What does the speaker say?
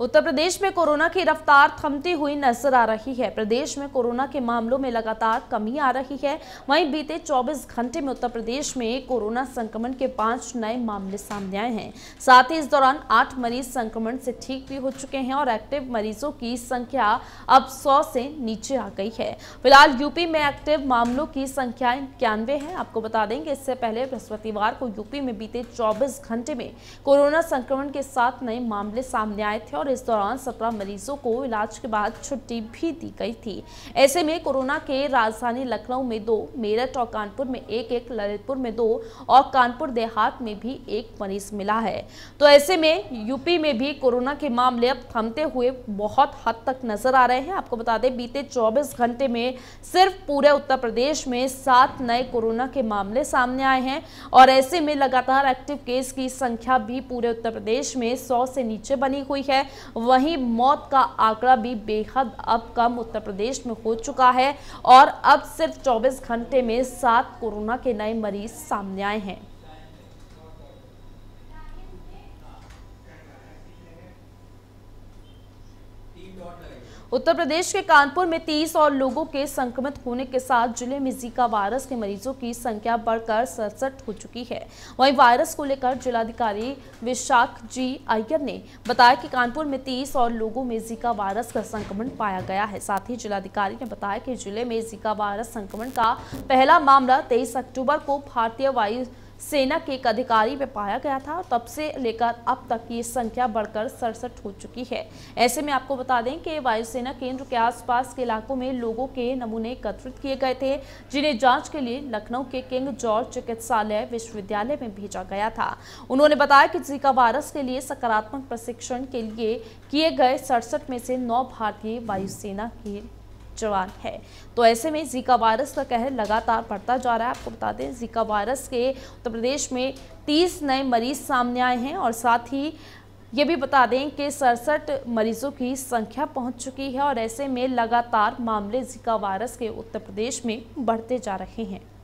उत्तर प्रदेश में कोरोना की रफ्तार थमती हुई नजर आ रही है प्रदेश में कोरोना के मामलों में लगातार कमी आ रही है वहीं बीते 24 घंटे में उत्तर प्रदेश में कोरोना संक्रमण के पांच नए मामले सामने आए हैं साथ ही इस दौरान आठ मरीज संक्रमण से ठीक भी हो चुके हैं और एक्टिव मरीजों की संख्या अब सौ से नीचे आ गई है फिलहाल यूपी में एक्टिव मामलों की संख्या इक्यानवे है आपको बता देंगे इससे पहले बृहस्पतिवार को यूपी में बीते चौबीस घंटे में कोरोना संक्रमण के सात नए मामले सामने आए थे और और इस दौरान सत्रह मरीजों को इलाज के बाद छुट्टी भी दी गई थी ऐसे में कोरोना के राजधानी लखनऊ में दो मेरठ और कानपुर में एक एक ललितपुर में दो और कानपुर देहात में भी एक मरीज मिला है तो ऐसे में यूपी में भी कोरोना के मामले अब थमते हुए बहुत हद तक नजर आ रहे हैं आपको बता दें बीते चौबीस घंटे में सिर्फ पूरे उत्तर प्रदेश में सात नए कोरोना के मामले सामने आए हैं और ऐसे में लगातार एक्टिव केस की संख्या भी पूरे उत्तर प्रदेश में सौ से नीचे बनी हुई है वहीं मौत का आंकड़ा भी बेहद अब कम उत्तर प्रदेश में हो चुका है और अब सिर्फ चौबीस घंटे में सात कोरोना के नए मरीज सामने आए हैं उत्तर प्रदेश के कानपुर में 30 और लोगों के संक्रमित होने के साथ जिले में जीका वायरस के मरीजों की संख्या बढ़कर सड़सठ हो चुकी है वहीं वायरस को लेकर जिलाधिकारी विशाख जी अय्यर ने बताया कि कानपुर में 30 और लोगों में जीका वायरस का संक्रमण पाया गया है साथ ही जिलाधिकारी ने बताया कि जिले में जीका वायरस संक्रमण का पहला मामला तेईस अक्टूबर को भारतीय वायु सेना के एक अधिकारी में पाया गया था तब से लेकर अब तक ये संख्या बढ़कर सड़सठ हो चुकी है ऐसे में आपको बता दें कि वायुसेना केंद्र के आसपास के इलाकों में लोगों के नमूने एकत्रित किए गए थे जिन्हें जांच के लिए लखनऊ के किंग जॉर्ज चिकित्सालय विश्वविद्यालय में भेजा गया था उन्होंने बताया कि जीका वायरस के लिए सकारात्मक प्रशिक्षण के लिए किए गए सड़सठ में से नौ भारतीय वायुसेना के जवान है तो ऐसे में जीका वायरस का कहर लगातार बढ़ता जा रहा है आपको बता दें जीका वायरस के उत्तर प्रदेश में तीस नए मरीज सामने आए हैं और साथ ही ये भी बता दें कि सड़सठ मरीजों की संख्या पहुंच चुकी है और ऐसे में लगातार मामले जीका वायरस के उत्तर प्रदेश में बढ़ते जा रहे हैं